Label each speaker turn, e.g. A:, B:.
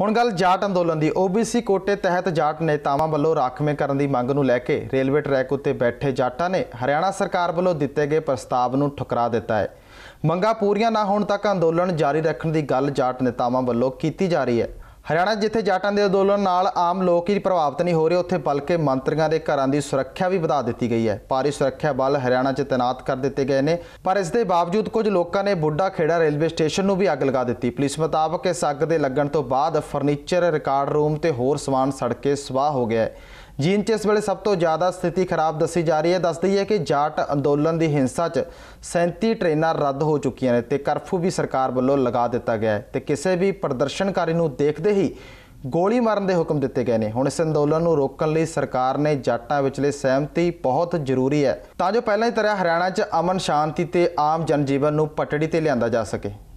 A: ਹੁਣ ਗੱਲ ਜਾਟ ਅੰਦੋਲਨ ਦੀ OBC ਕੋਟੇ ਤਹਿਤ ਜਾਟ ਨੇਤਾਵਾਂ ਵੱਲੋਂ ਰਾਖਵੇਂ ਕਰਨ ਦੀ ਮੰਗ ਨੂੰ ਲੈ ਕੇ ਰੇਲਵੇ ਟਰੈਕ ਉੱਤੇ ਬੈਠੇ ਜਾਟਾਂ ਨੇ ਹਰਿਆਣਾ ਸਰਕਾਰ ਵੱਲੋਂ ਦਿੱਤੇ ਗਏ ਪ੍ਰਸਤਾਵ ਨੂੰ ਠੁਕਰਾ ਦਿੱਤਾ ਹੈ ਮੰਗਾਂ ਪੂਰੀਆਂ ਨਾ ਹੋਣ ਤੱਕ ਅੰਦੋਲਨ ਜਾਰੀ ਰੱਖਣ ਦੀ ਗੱਲ ਜਾਟ ਨੇਤਾਵਾਂ ਵੱਲੋਂ ਕੀਤੀ ਜਾ ਰਹੀ ਹੈ ਹਰਿਆਣਾ ਜਿੱਥੇ ਜਾਟਾਂ ਦੇ ਅੰਦੋਲਨ ਨਾਲ ਆਮ ਲੋਕ ਹੀ ਪ੍ਰਭਾਵਿਤ ਨਹੀਂ ਹੋ ਰਹੇ ਉੱਥੇ ਬਲਕਿ ਮੰਤਰੀਆਂ ਦੇ ਘਰਾਂ ਦੀ ਸੁਰੱਖਿਆ ਵੀ ਵਧਾ ਦਿੱਤੀ ਗਈ ਹੈ ਭਾਰੀ ਸੁਰੱਖਿਆ ਬਲ ਹਰਿਆਣਾ 'ਚ ਤਾਇਨਾਤ ਕਰ ਦਿੱਤੇ ਗਏ ਨੇ ਪਰ ਇਸ ਦੇ ਬਾਵਜੂਦ ਕੁਝ ਲੋਕਾਂ ਨੇ ਬੁੱਢਾ ਖੇੜਾ ਰੇਲਵੇ ਸਟੇਸ਼ਨ ਨੂੰ ਵੀ ਅੱਗ ਲਗਾ ਦਿੱਤੀ ਪੁਲਿਸ ਮੁਤਾਬਕ ਇਸ ਅੱਗ ਦੇ ਲੱਗਣ ਤੋਂ ਬਾਅਦ ਫਰਨੀਚਰ ਰਿਕਾਰਡ ਰੂਮ ਤੇ ਹੋਰ ਸਮਾਨ ਸੜ ਕੇ ਸਵਾਹ ਹੋ ਗਿਆ ਹੈ ਜੀਨ 'ਚ ਇਸ ਵੇਲੇ ਸਭ ਤੋਂ ਜ਼ਿਆਦਾ ਸਥਿਤੀ ਖਰਾਬ ਦੱਸੀ ਜਾ ਰਹੀ ਹੈ ਦੱਸ ਦਈਏ ਕਿ ਜਾਟ ਅੰਦੋਲਨ ਦੀ ਹਿੰਸਾ 'ਚ 37 ਟ੍ਰੇਨਾਂ ਰੱਦ ਹੋ ਚੁੱਕੀਆਂ ਨੇ ਤੇ ਕਰਫਿਊ ਵੀ ਸਰਕਾਰ ਵੱਲੋਂ ਲਗਾ ਦਿੱਤਾ ਗਿਆ ਹੈ ਤੇ ਕਿਸੇ ਵੀ ਪ੍ਰਦਰਸ਼ਨਕਾਰੀ ਨੂੰ ਦੇਖਦੇ ਹੀ ਗੋਲੀ ਮਾਰਨ ਦੇ ਹੁਕਮ ਦਿੱਤੇ ਗਏ ਨੇ ਹੁਣ ਇਸ ਅੰਦੋਲਨ ਨੂੰ ਰੋਕਣ ਲਈ ਸਰਕਾਰ ਨੇ ਜੱਟਾਂ ਵਿਚਲੇ ਸਹਿਮਤੀ ਬਹੁਤ ਜ਼ਰੂਰੀ ਹੈ ਤਾਂ ਜੋ ਪਹਿਲਾਂ ਹੀ ਤਰ੍ਹਾਂ ਹਰਿਆਣਾ 'ਚ ਅਮਨ ਸ਼ਾਂਤੀ ਤੇ ਆਮ ਜਨਜੀਵਨ ਨੂੰ ਪਟੜੀ ਤੇ ਲਿਆਂਦਾ ਜਾ ਸਕੇ